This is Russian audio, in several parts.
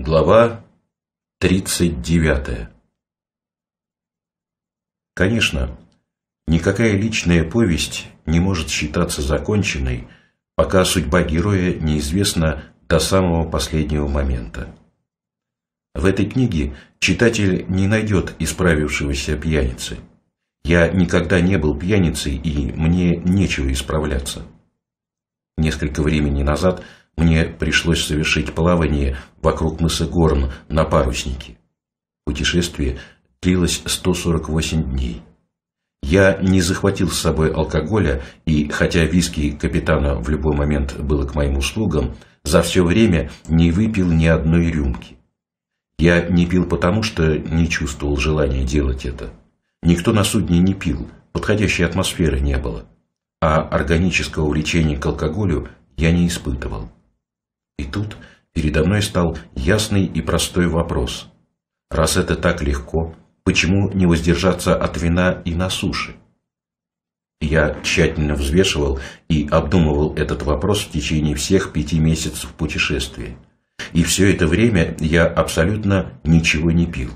Глава 39 Конечно, никакая личная повесть не может считаться законченной, пока судьба героя неизвестна до самого последнего момента. В этой книге читатель не найдет исправившегося пьяницы. Я никогда не был пьяницей, и мне нечего исправляться. Несколько времени назад – мне пришлось совершить плавание вокруг мыса Горн на паруснике. Путешествие длилось 148 дней. Я не захватил с собой алкоголя, и хотя виски капитана в любой момент было к моим услугам, за все время не выпил ни одной рюмки. Я не пил потому, что не чувствовал желания делать это. Никто на судне не пил, подходящей атмосферы не было. А органического влечения к алкоголю я не испытывал. И тут передо мной стал ясный и простой вопрос. Раз это так легко, почему не воздержаться от вина и на суше? Я тщательно взвешивал и обдумывал этот вопрос в течение всех пяти месяцев путешествия. И все это время я абсолютно ничего не пил.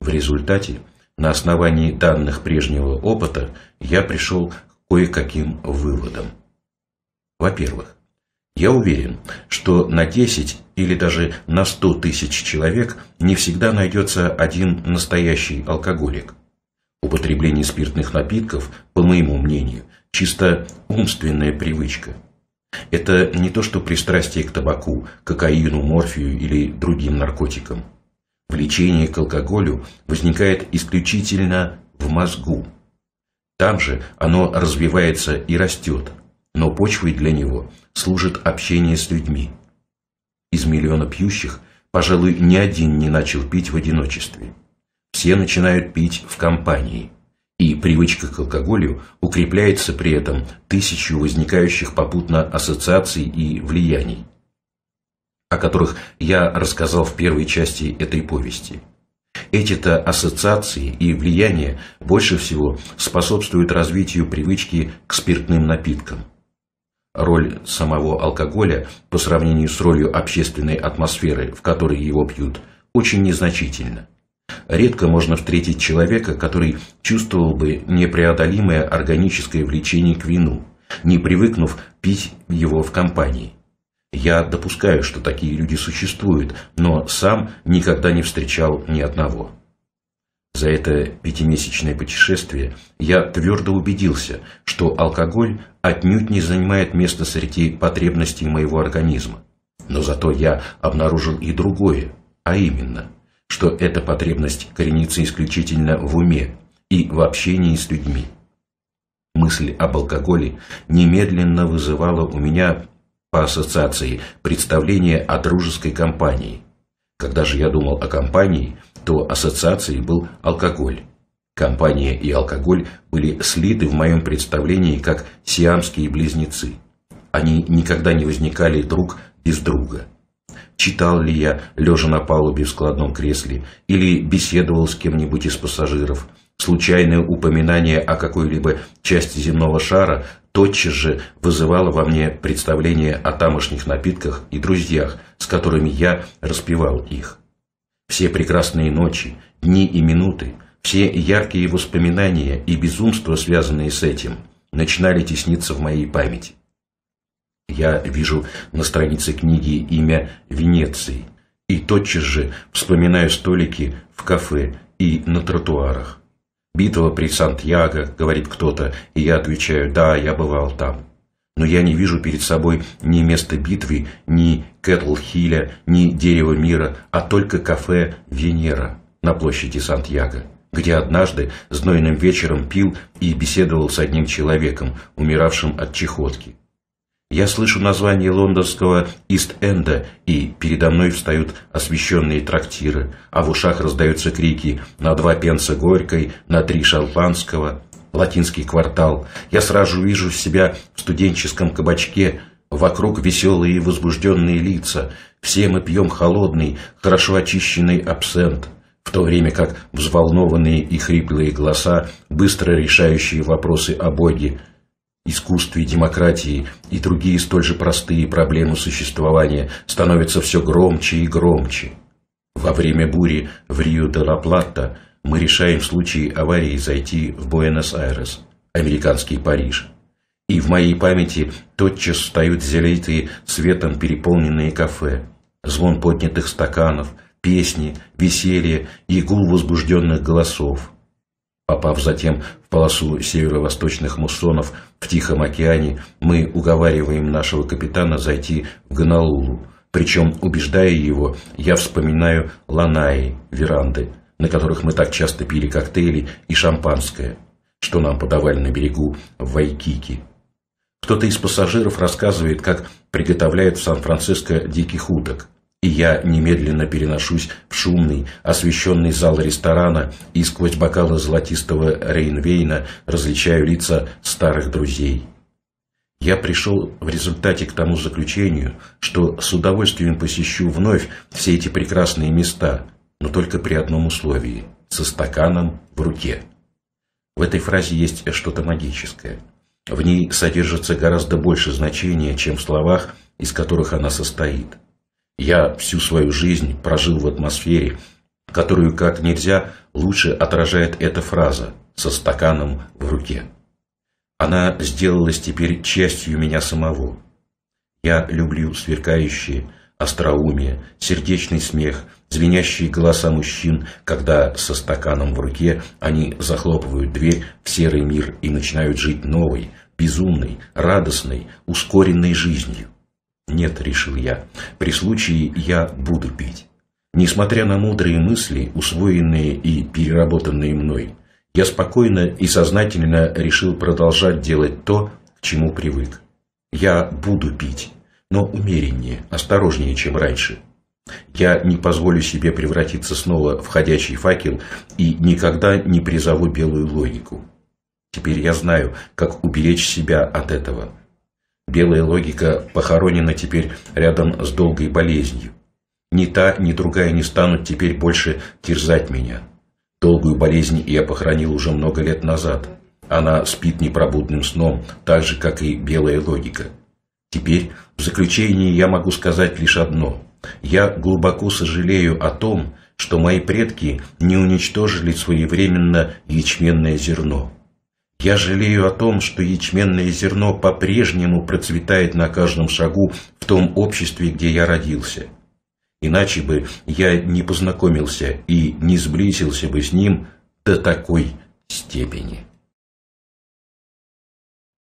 В результате, на основании данных прежнего опыта, я пришел к кое-каким выводам. Во-первых, я уверен, что на 10 или даже на 100 тысяч человек не всегда найдется один настоящий алкоголик. Употребление спиртных напитков, по моему мнению, чисто умственная привычка. Это не то что пристрастие к табаку, кокаину, морфию или другим наркотикам. Влечение к алкоголю возникает исключительно в мозгу. Там же оно развивается и растет – но почвой для него служит общение с людьми. Из миллиона пьющих, пожалуй, ни один не начал пить в одиночестве. Все начинают пить в компании, и привычка к алкоголю укрепляется при этом тысячу возникающих попутно ассоциаций и влияний, о которых я рассказал в первой части этой повести. Эти-то ассоциации и влияния больше всего способствуют развитию привычки к спиртным напиткам – роль самого алкоголя по сравнению с ролью общественной атмосферы, в которой его пьют, очень незначительна. Редко можно встретить человека, который чувствовал бы непреодолимое органическое влечение к вину, не привыкнув пить его в компании. Я допускаю, что такие люди существуют, но сам никогда не встречал ни одного. За это пятимесячное путешествие я твердо убедился, что алкоголь отнюдь не занимает места среди потребностей моего организма. Но зато я обнаружил и другое, а именно, что эта потребность коренится исключительно в уме и в общении с людьми. Мысль об алкоголе немедленно вызывала у меня по ассоциации представление о дружеской компании. Когда же я думал о компании – то ассоциацией был алкоголь. Компания и алкоголь были слиты в моем представлении как сиамские близнецы. Они никогда не возникали друг без друга. Читал ли я, лежа на палубе в складном кресле, или беседовал с кем-нибудь из пассажиров, случайное упоминание о какой-либо части земного шара тотчас же вызывало во мне представление о тамошних напитках и друзьях, с которыми я распивал их все прекрасные ночи, дни и минуты, все яркие воспоминания и безумства, связанные с этим, начинали тесниться в моей памяти. Я вижу на странице книги имя Венеции и тотчас же вспоминаю столики в кафе и на тротуарах. «Битва при Сантьяго», — говорит кто-то, и я отвечаю «Да, я бывал там». Но я не вижу перед собой ни места битвы, ни Хилля, ни Дерева мира, а только кафе «Венера» на площади Сантьяго, где однажды знойным вечером пил и беседовал с одним человеком, умиравшим от чехотки. Я слышу название лондонского Ист-Энда, и передо мной встают освещенные трактиры, а в ушах раздаются крики «на два пенса горькой», «на три шотландского», латинский квартал. Я сразу вижу себя в студенческом кабачке, вокруг веселые и возбужденные лица. Все мы пьем холодный, хорошо очищенный абсент, в то время как взволнованные и хриплые голоса, быстро решающие вопросы о Боге, искусстве, демократии и другие столь же простые проблемы существования становятся все громче и громче. Во время бури в Рио-де-Ла-Платта ла плата мы решаем в случае аварии зайти в Буэнос-Айрес, американский Париж. И в моей памяти тотчас встают залитые светом переполненные кафе, звон поднятых стаканов, песни, веселье и гул возбужденных голосов. Попав затем в полосу северо-восточных муссонов в Тихом океане, мы уговариваем нашего капитана зайти в Гонолулу, причем, убеждая его, я вспоминаю Ланаи, веранды, на которых мы так часто пили коктейли и шампанское, что нам подавали на берегу в Вайкики. Кто-то из пассажиров рассказывает, как приготовляют в Сан-Франциско диких уток, и я немедленно переношусь в шумный, освещенный зал ресторана и сквозь бокалы золотистого Рейнвейна различаю лица старых друзей. Я пришел в результате к тому заключению, что с удовольствием посещу вновь все эти прекрасные места – но только при одном условии – со стаканом в руке. В этой фразе есть что-то магическое. В ней содержится гораздо больше значения, чем в словах, из которых она состоит. Я всю свою жизнь прожил в атмосфере, которую как нельзя лучше отражает эта фраза «со стаканом в руке». Она сделалась теперь частью меня самого. Я люблю сверкающие, остроумие, сердечный смех, звенящие голоса мужчин, когда со стаканом в руке они захлопывают дверь в серый мир и начинают жить новой, безумной, радостной, ускоренной жизнью. Нет, решил я, при случае я буду пить. Несмотря на мудрые мысли, усвоенные и переработанные мной, я спокойно и сознательно решил продолжать делать то, к чему привык. Я буду пить но умереннее, осторожнее, чем раньше. Я не позволю себе превратиться снова в ходячий факел и никогда не призову белую логику. Теперь я знаю, как уберечь себя от этого. Белая логика похоронена теперь рядом с долгой болезнью. Ни та, ни другая не станут теперь больше терзать меня. Долгую болезнь я похоронил уже много лет назад. Она спит непробудным сном, так же, как и белая логика. Теперь в заключении я могу сказать лишь одно. Я глубоко сожалею о том, что мои предки не уничтожили своевременно ячменное зерно. Я жалею о том, что ячменное зерно по-прежнему процветает на каждом шагу в том обществе, где я родился. Иначе бы я не познакомился и не сблизился бы с ним до такой степени.